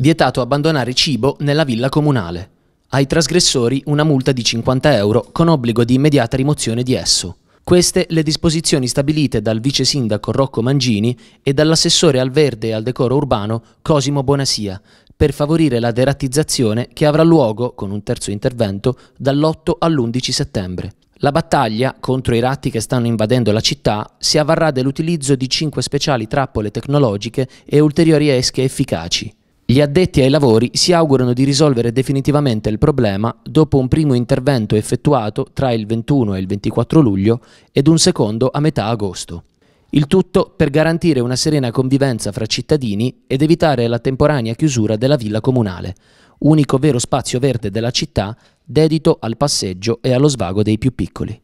Vietato abbandonare cibo nella villa comunale. Ai trasgressori una multa di 50 euro con obbligo di immediata rimozione di esso. Queste le disposizioni stabilite dal vice sindaco Rocco Mangini e dall'assessore al verde e al decoro urbano Cosimo Bonasia per favorire la derattizzazione che avrà luogo, con un terzo intervento, dall'8 all'11 settembre. La battaglia contro i ratti che stanno invadendo la città si avvarrà dell'utilizzo di cinque speciali trappole tecnologiche e ulteriori esche efficaci. Gli addetti ai lavori si augurano di risolvere definitivamente il problema dopo un primo intervento effettuato tra il 21 e il 24 luglio ed un secondo a metà agosto. Il tutto per garantire una serena convivenza fra cittadini ed evitare la temporanea chiusura della villa comunale, unico vero spazio verde della città dedito al passeggio e allo svago dei più piccoli.